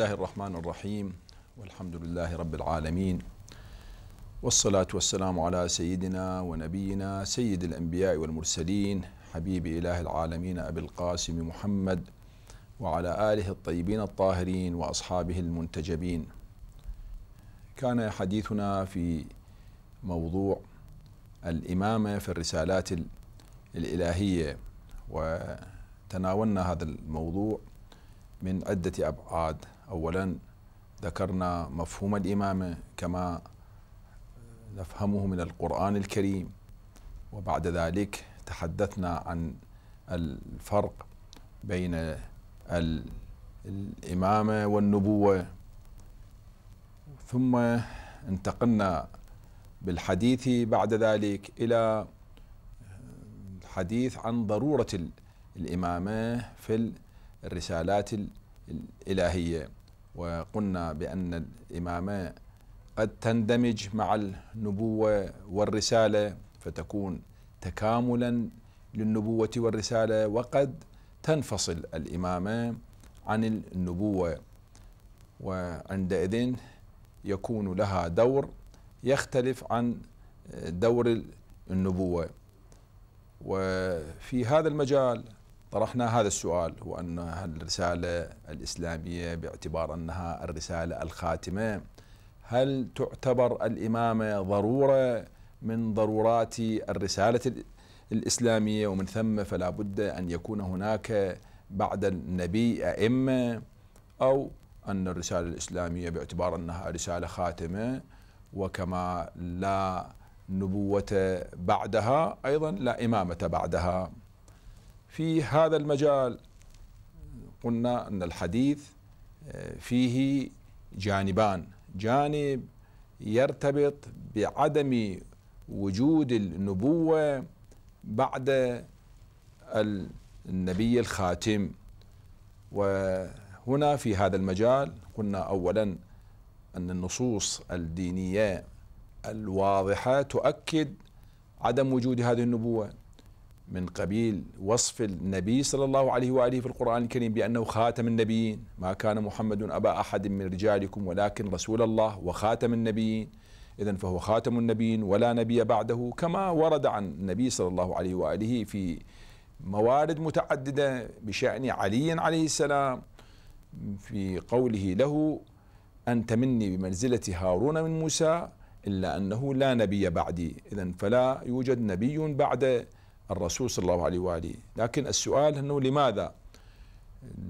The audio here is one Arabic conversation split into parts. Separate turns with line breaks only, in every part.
الله الرحمن الرحيم والحمد لله رب العالمين والصلاة والسلام على سيدنا ونبينا سيد الأنبياء والمرسلين حبيب إله العالمين أبي القاسم محمد وعلى آله الطيبين الطاهرين وأصحابه المنتجبين كان حديثنا في موضوع الإمامة في الرسالات الإلهية وتناولنا هذا الموضوع من عدة أبعاد أولا ذكرنا مفهوم الإمامة كما نفهمه من القرآن الكريم وبعد ذلك تحدثنا عن الفرق بين الإمامة والنبوة ثم انتقلنا بالحديث بعد ذلك إلى الحديث عن ضرورة الإمامة في الرسالات الإلهية وقلنا بأن الإمامة قد تندمج مع النبوة والرسالة فتكون تكاملا للنبوة والرسالة وقد تنفصل الإمامة عن النبوة وعندئذ يكون لها دور يختلف عن دور النبوة وفي هذا المجال طرحنا هذا السؤال هو أن الرسالة الإسلامية باعتبار أنها الرسالة الخاتمة هل تعتبر الإمامة ضرورة من ضرورات الرسالة الإسلامية ومن ثم فلا بد أن يكون هناك بعد النبي أئمة أو أن الرسالة الإسلامية باعتبار أنها رسالة خاتمة وكما لا نبوة بعدها أيضا لا إمامة بعدها في هذا المجال قلنا أن الحديث آه، فيه جانبان جانب يرتبط بعدم وجود النبوة بعد النبي الخاتم وهنا في هذا المجال قلنا أولا أن النصوص الدينية الواضحة تؤكد عدم وجود هذه النبوة من قبيل وصف النبي صلى الله عليه وآله في القرآن الكريم بأنه خاتم النبيين ما كان محمد أبا أحد من رجالكم ولكن رسول الله وخاتم النبيين إذا فهو خاتم النبيين ولا نبي بعده كما ورد عن النبي صلى الله عليه وآله في موارد متعددة بشأن علي عليه السلام في قوله له أنت مني بمنزلة هارون من موسى إلا أنه لا نبي بعدي إذا فلا يوجد نبي بعده الرسول صلى الله عليه وآله لكن السؤال أنه لماذا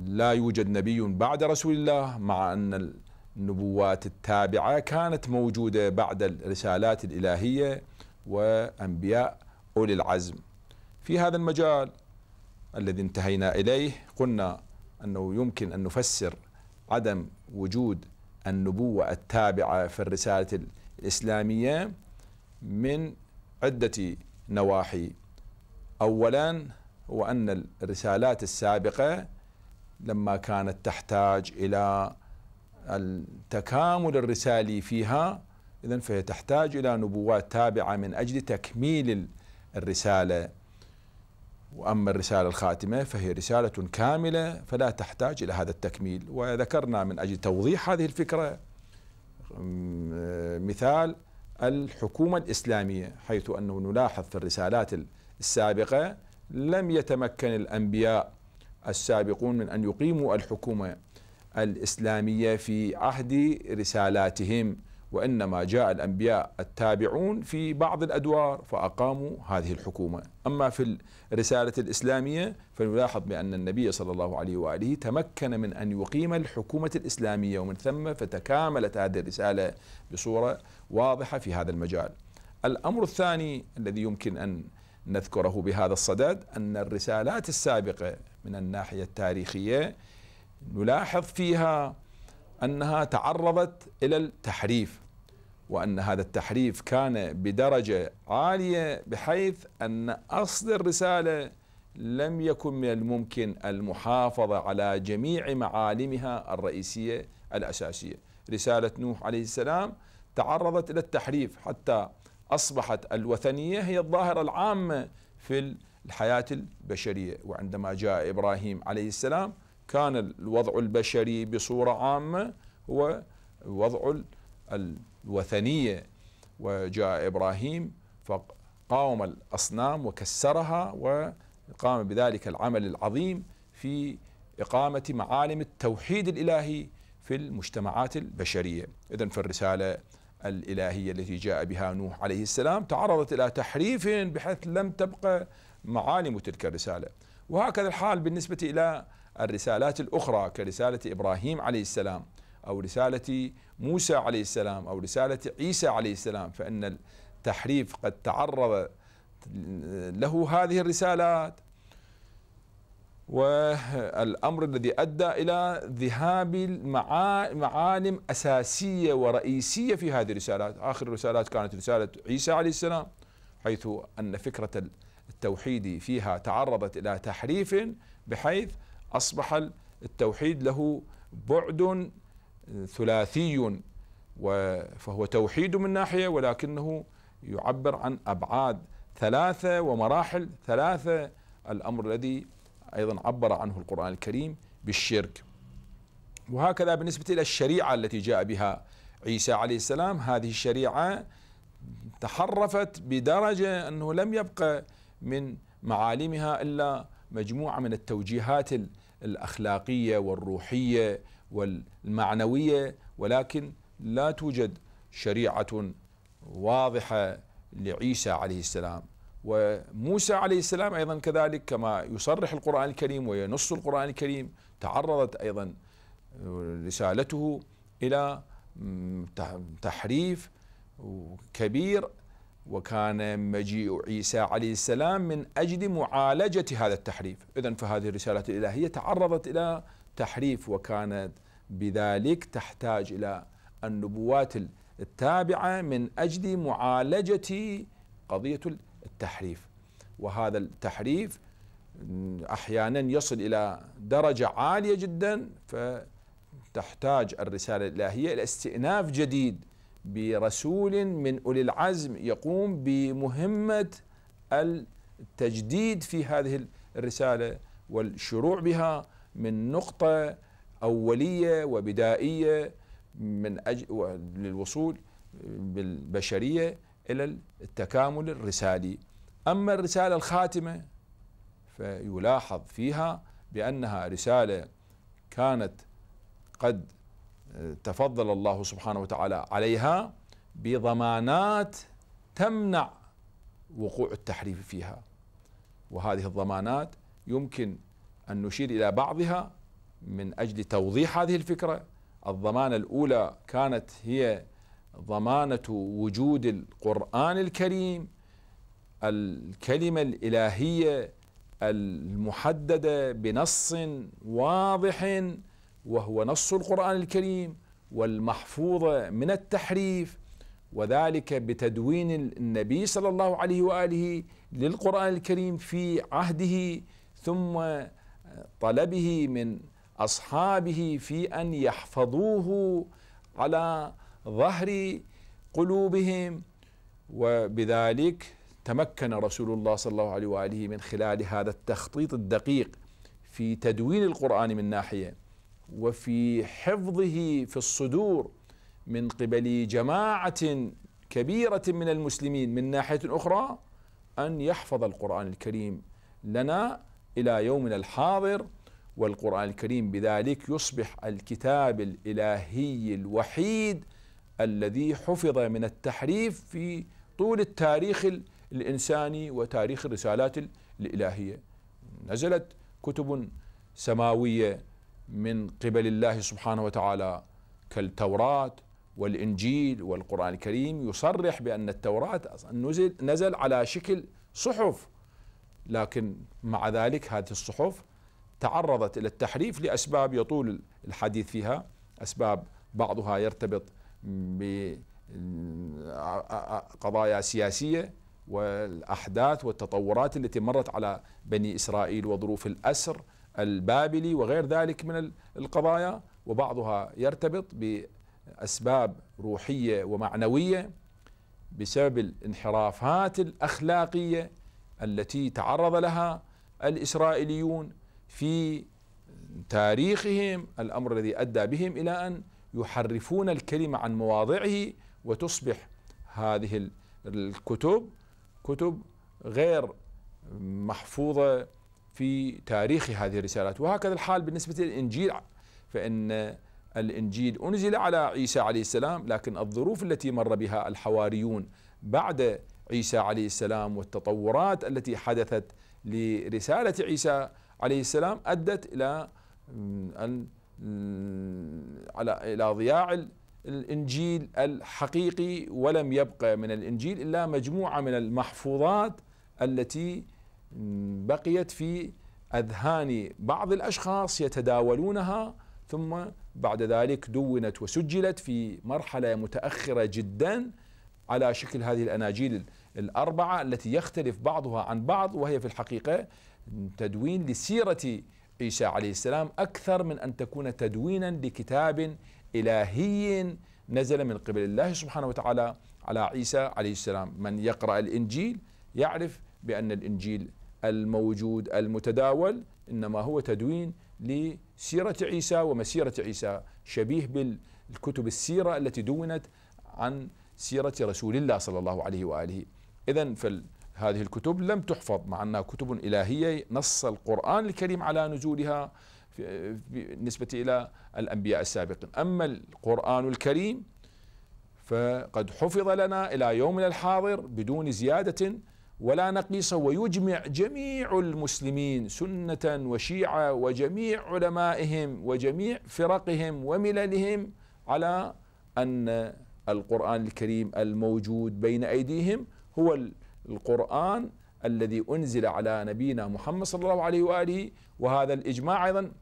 لا يوجد نبي بعد رسول الله مع أن النبوات التابعة كانت موجودة بعد الرسالات الإلهية وأنبياء أولي العزم في هذا المجال الذي انتهينا إليه قلنا أنه يمكن أن نفسر عدم وجود النبوة التابعة في الرسالة الإسلامية من عدة نواحي اولا هو ان الرسالات السابقه لما كانت تحتاج الى التكامل الرسالي فيها اذا فهي تحتاج الى نبوات تابعه من اجل تكميل الرساله واما الرساله الخاتمه فهي رساله كامله فلا تحتاج الى هذا التكميل وذكرنا من اجل توضيح هذه الفكره مثال الحكومه الاسلاميه حيث انه نلاحظ في الرسالات السابقة لم يتمكن الأنبياء السابقون من أن يقيموا الحكومة الإسلامية في عهد رسالاتهم وإنما جاء الأنبياء التابعون في بعض الأدوار فأقاموا هذه الحكومة أما في الرسالة الإسلامية فنلاحظ بأن النبي صلى الله عليه وآله تمكن من أن يقيم الحكومة الإسلامية ومن ثم فتكاملت هذه الرسالة بصورة واضحة في هذا المجال الأمر الثاني الذي يمكن أن نذكره بهذا الصدد أن الرسالات السابقة من الناحية التاريخية نلاحظ فيها أنها تعرضت إلى التحريف وأن هذا التحريف كان بدرجة عالية بحيث أن أصل الرسالة لم يكن من الممكن المحافظة على جميع معالمها الرئيسية الأساسية رسالة نوح عليه السلام تعرضت إلى التحريف حتى أصبحت الوثنية هي الظاهرة العامة في الحياة البشرية وعندما جاء إبراهيم عليه السلام كان الوضع البشري بصورة عامة هو وضع الوثنية وجاء إبراهيم فقاوم الأصنام وكسرها وقام بذلك العمل العظيم في إقامة معالم التوحيد الإلهي في المجتمعات البشرية إذا فالرسالة الإلهية التي جاء بها نوح عليه السلام تعرضت إلى تحريف بحيث لم تبقى معالم تلك الرسالة وهكذا الحال بالنسبة إلى الرسالات الأخرى كرسالة إبراهيم عليه السلام أو رسالة موسى عليه السلام أو رسالة عيسى عليه السلام فإن التحريف قد تعرض له هذه الرسالات والأمر الذي أدى إلى ذهاب معالم أساسية ورئيسية في هذه الرسالات آخر الرسالات كانت رسالة عيسى عليه السلام حيث أن فكرة التوحيد فيها تعرضت إلى تحريف بحيث أصبح التوحيد له بعد ثلاثي فهو توحيد من ناحية ولكنه يعبر عن أبعاد ثلاثة ومراحل ثلاثة الأمر الذي أيضا عبر عنه القرآن الكريم بالشرك وهكذا بالنسبة إلى الشريعة التي جاء بها عيسى عليه السلام هذه الشريعة تحرفت بدرجة أنه لم يبقى من معالمها إلا مجموعة من التوجيهات الأخلاقية والروحية والمعنوية ولكن لا توجد شريعة واضحة لعيسى عليه السلام وموسى عليه السلام أيضا كذلك كما يصرح القرآن الكريم وينص القرآن الكريم تعرضت أيضا آه، رسالته إلى تحريف كبير وكان مجيء عيسى عليه السلام من أجل معالجة هذا التحريف إذا فهذه الرسالة الإلهية تعرضت إلى تحريف وكانت بذلك تحتاج إلى النبوات التابعة من أجل معالجة قضية التحريف وهذا التحريف احيانا يصل الى درجه عاليه جدا فتحتاج الرساله الالهيه الى استئناف جديد برسول من اولي العزم يقوم بمهمه التجديد في هذه الرساله والشروع بها من نقطه اوليه وبدائيه من اجل للوصول بالبشريه إلى التكامل الرسالي أما الرسالة الخاتمة فيلاحظ فيها بأنها رسالة كانت قد تفضل الله سبحانه وتعالى عليها بضمانات تمنع وقوع التحريف فيها وهذه الضمانات يمكن أن نشير إلى بعضها من أجل توضيح هذه الفكرة الضمانة الأولى كانت هي ضمانه وجود القران الكريم الكلمه الالهيه المحدده بنص واضح وهو نص القران الكريم والمحفوظه من التحريف وذلك بتدوين النبي صلى الله عليه واله للقران الكريم في عهده ثم طلبه من اصحابه في ان يحفظوه على ظهر قلوبهم وبذلك تمكن رسول الله صلى الله عليه واله من خلال هذا التخطيط الدقيق في تدوين القران من ناحيه وفي حفظه في الصدور من قبل جماعه كبيره من المسلمين من ناحيه اخرى ان يحفظ القران الكريم لنا الى يومنا الحاضر والقران الكريم بذلك يصبح الكتاب الالهي الوحيد الذي حفظ من التحريف في طول التاريخ الإنساني وتاريخ الرسالات الإلهية نزلت كتب سماوية من قبل الله سبحانه وتعالى كالتوراة والإنجيل والقرآن الكريم يصرح بأن التوراة نزل, نزل على شكل صحف لكن مع ذلك هذه الصحف تعرضت إلى التحريف لأسباب يطول الحديث فيها أسباب بعضها يرتبط بقضايا سياسية والأحداث والتطورات التي مرت على بني إسرائيل وظروف الأسر البابلي وغير ذلك من القضايا وبعضها يرتبط بأسباب روحية ومعنوية بسبب الانحرافات الأخلاقية التي تعرض لها الإسرائيليون في تاريخهم الأمر الذي أدى بهم إلى أن يحرفون الكلمة عن مواضعه وتصبح هذه الكتب كتب غير محفوظة في تاريخ هذه الرسالات وهكذا الحال بالنسبة للإنجيل فإن الإنجيل أنزل على عيسى عليه السلام لكن الظروف التي مر بها الحواريون بعد عيسى عليه السلام والتطورات التي حدثت لرسالة عيسى عليه السلام أدت إلى أن على إلى ضياع الإنجيل الحقيقي ولم يبقى من الإنجيل إلا مجموعة من المحفوظات التي بقيت في أذهان بعض الأشخاص يتداولونها ثم بعد ذلك دونت وسجلت في مرحلة متأخرة جدا على شكل هذه الأناجيل الأربعة التي يختلف بعضها عن بعض وهي في الحقيقة تدوين لسيرة عيسى عليه السلام أكثر من أن تكون تدوينا لكتاب إلهي نزل من قبل الله سبحانه وتعالى على عيسى عليه السلام من يقرأ الإنجيل يعرف بأن الإنجيل الموجود المتداول إنما هو تدوين لسيرة عيسى ومسيرة عيسى شبيه بالكتب السيرة التي دونت عن سيرة رسول الله صلى الله عليه وآله إذا فال هذه الكتب لم تحفظ مع أنها كتب إلهية نص القرآن الكريم على نزولها بالنسبة إلى الأنبياء السابقين أما القرآن الكريم فقد حفظ لنا إلى يومنا الحاضر بدون زيادة ولا نقيصة ويجمع جميع المسلمين سنة وشيعة وجميع علمائهم وجميع فرقهم ومللهم على أن القرآن الكريم الموجود بين أيديهم هو القرآن الذي أنزل على نبينا محمد صلى الله عليه وآله وهذا الإجماع أيضا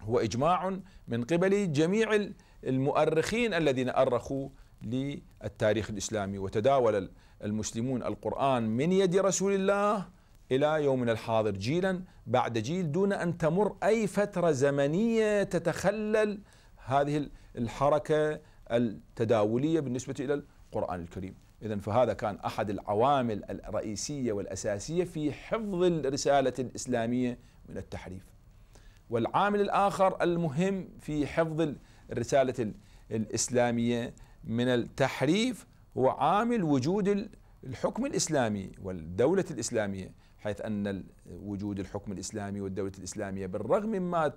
هو إجماع من قبل جميع المؤرخين الذين أرخوا للتاريخ الإسلامي وتداول المسلمون القرآن من يد رسول الله إلى يومنا الحاضر جيلا بعد جيل دون أن تمر أي فترة زمنية تتخلل هذه الحركة التداولية بالنسبة إلى القرآن الكريم إذا فهذا كان أحد العوامل الرئيسية والأساسية في حفظ الرسالة الإسلامية من التحريف والعامل الآخر المهم في حفظ الرسالة الإسلامية من التحريف هو عامل وجود الحكم الإسلامي والدولة الإسلامية حيث أن وجود الحكم الإسلامي والدولة الإسلامية بالرغم مما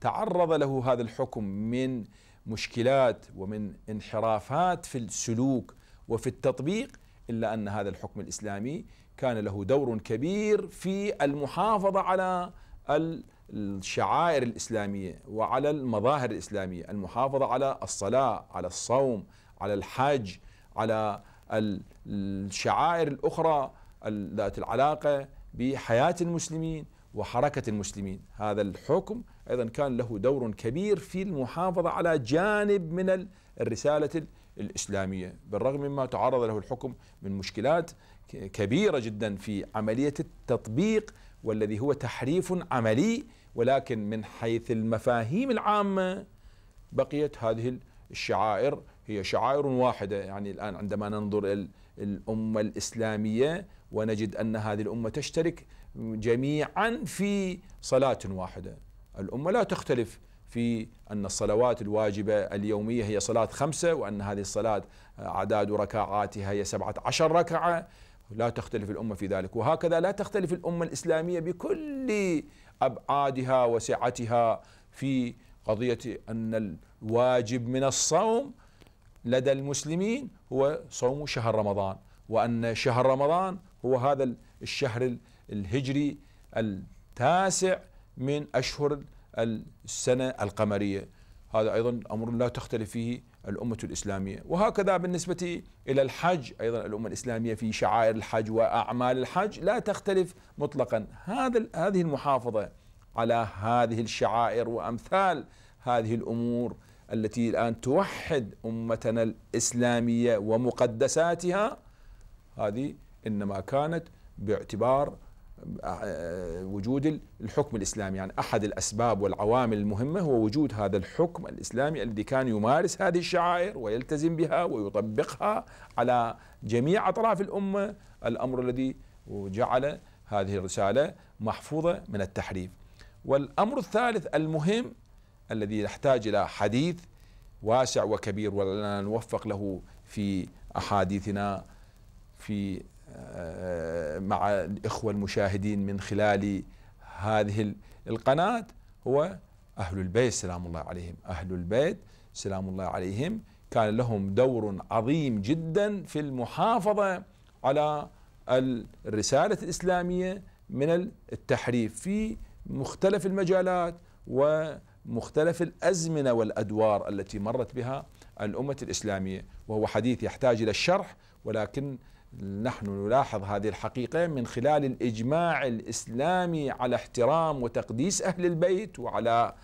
تعرض له هذا الحكم من مشكلات ومن انحرافات في السلوك وفي التطبيق إلا أن هذا الحكم الإسلامي كان له دور كبير في المحافظة على الشعائر الإسلامية وعلى المظاهر الإسلامية المحافظة على الصلاة على الصوم على الحج على الشعائر الأخرى ذات العلاقة بحياة المسلمين وحركة المسلمين هذا الحكم أيضا كان له دور كبير في المحافظة على جانب من الرسالة الإسلامية بالرغم مما تعرض له الحكم من مشكلات كبيرة جدا في عملية التطبيق والذي هو تحريف عملي ولكن من حيث المفاهيم العامة بقيت هذه الشعائر هي شعائر واحدة يعني الآن عندما ننظر إلى الأمة الإسلامية ونجد أن هذه الأمة تشترك جميعا في صلاة واحدة الأمة لا تختلف في أن الصلوات الواجبة اليومية هي صلاة خمسة وأن هذه الصلاة عداد ركعاتها هي سبعة عشر ركعة لا تختلف الأمة في ذلك وهكذا لا تختلف الأمة الإسلامية بكل أبعادها وسعتها في قضية أن الواجب من الصوم لدى المسلمين هو صوم شهر رمضان وأن شهر رمضان هو هذا الشهر الهجري التاسع من أشهر السنة القمرية هذا أيضا أمر لا تختلف فيه الأمة الإسلامية وهكذا بالنسبة إلى الحج أيضا الأمة الإسلامية في شعائر الحج وأعمال الحج لا تختلف مطلقا هذا هذه المحافظة على هذه الشعائر وأمثال هذه الأمور التي الآن توحد أمتنا الإسلامية ومقدساتها هذه إنما كانت باعتبار وجود الحكم الاسلامي يعني احد الاسباب والعوامل المهمه هو وجود هذا الحكم الاسلامي الذي كان يمارس هذه الشعائر ويلتزم بها ويطبقها على جميع اطراف الامه الامر الذي جعل هذه الرساله محفوظه من التحريف والامر الثالث المهم الذي يحتاج الى حديث واسع وكبير ولنا نوفق له في احاديثنا في آه، مع الإخوة المشاهدين من خلال هذه القناة هو أهل البيت سلام الله عليهم أهل البيت سلام الله عليهم كان لهم دور عظيم جدا في المحافظة على الرسالة الإسلامية من التحريف في مختلف المجالات ومختلف الأزمنة والأدوار التي مرت بها الأمة الإسلامية وهو حديث يحتاج إلى الشرح ولكن نحن نلاحظ هذه الحقيقة من خلال الإجماع الإسلامي على احترام وتقديس أهل البيت وعلى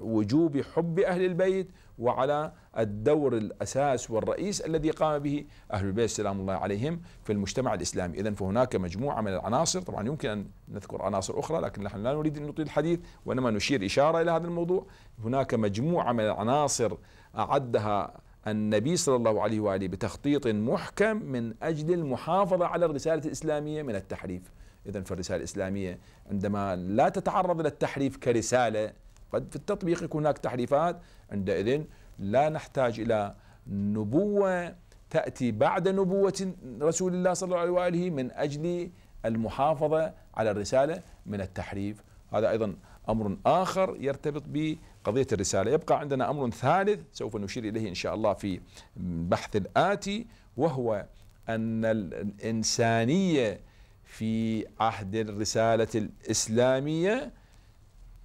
وجوب حب أهل البيت وعلى الدور الأساس والرئيس الذي قام به أهل البيت سلام الله عليهم في المجتمع الإسلامي إذا فهناك مجموعة من العناصر طبعا يمكن أن نذكر عناصر أخرى لكن نحن لا نريد أن نطيل الحديث وإنما نشير إشارة إلى هذا الموضوع هناك مجموعة من العناصر أعدها النبي صلى الله عليه واله بتخطيط محكم من اجل المحافظه على الرساله الاسلاميه من التحريف. اذا فالرساله الاسلاميه عندما لا تتعرض للتحريف كرساله قد في التطبيق يكون هناك تحريفات عندئذ لا نحتاج الى نبوه تاتي بعد نبوه رسول الله صلى الله عليه واله من اجل المحافظه على الرساله من التحريف هذا ايضا امر اخر يرتبط بقضيه الرساله، يبقى عندنا امر ثالث سوف نشير اليه ان شاء الله في البحث الاتي وهو ان الانسانيه في عهد الرساله الاسلاميه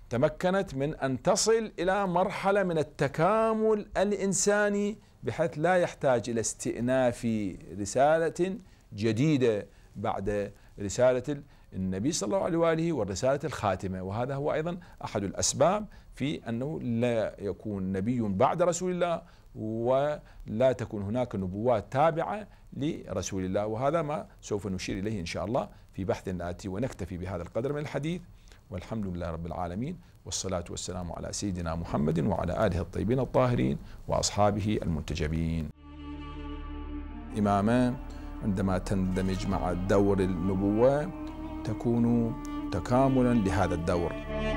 تمكنت من ان تصل الى مرحله من التكامل الانساني بحيث لا يحتاج الى استئناف رساله جديده بعد رساله النبي صلى الله عليه وآله والرسالة الخاتمة وهذا هو أيضا أحد الأسباب في أنه لا يكون نبي بعد رسول الله ولا تكون هناك نبوات تابعة لرسول الله وهذا ما سوف نشير إليه إن شاء الله في بحث آتي ونكتفي بهذا القدر من الحديث والحمد لله رب العالمين والصلاة والسلام على سيدنا محمد وعلى آله الطيبين الطاهرين وأصحابه المنتجبين إمامة عندما تندمج مع دور النبوة تكون تكاملا لهذا الدور